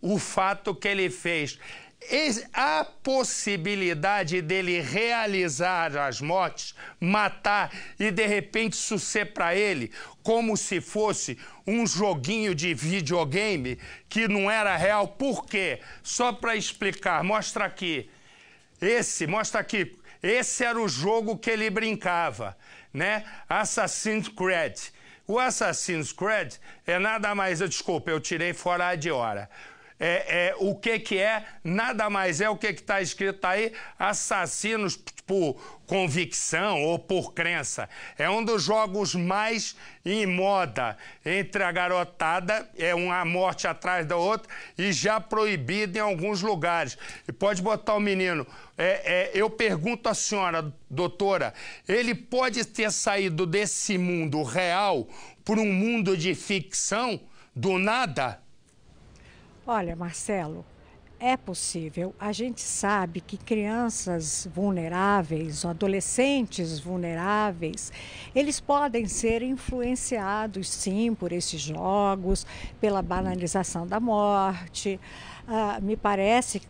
o fato que ele fez. A possibilidade dele realizar as mortes, matar e de repente isso ser para ele como se fosse um joguinho de videogame que não era real. Por quê? Só para explicar, mostra aqui. Esse, mostra aqui. Esse era o jogo que ele brincava, né? Assassin's Creed. O Assassin's Creed é nada mais. Eu, desculpa, eu tirei fora de hora é, é, o que, que é, nada mais é o que está escrito aí, assassinos por convicção ou por crença. É um dos jogos mais em moda entre a garotada, é uma morte atrás da outra e já proibido em alguns lugares. E pode botar o menino. É, é, eu pergunto à senhora, doutora, ele pode ter saído desse mundo real para um mundo de ficção do nada? Olha, Marcelo, é possível. A gente sabe que crianças vulneráveis, adolescentes vulneráveis, eles podem ser influenciados sim por esses jogos, pela banalização da morte. Ah, me parece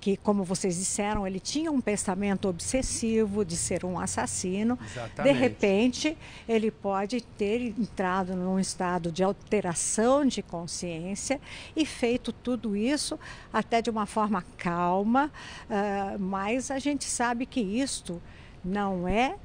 que, como vocês disseram, ele tinha um pensamento obsessivo de ser um assassino. Exatamente. De repente, ele pode ter entrado num estado de alteração de consciência e feito tudo isso até de uma forma calma, uh, mas a gente sabe que isto não é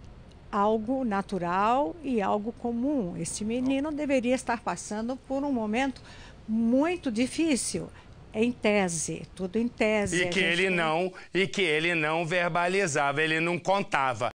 algo natural e algo comum. Este menino deveria estar passando por um momento muito difícil em tese, tudo em tese. E que gente... ele não, e que ele não verbalizava, ele não contava.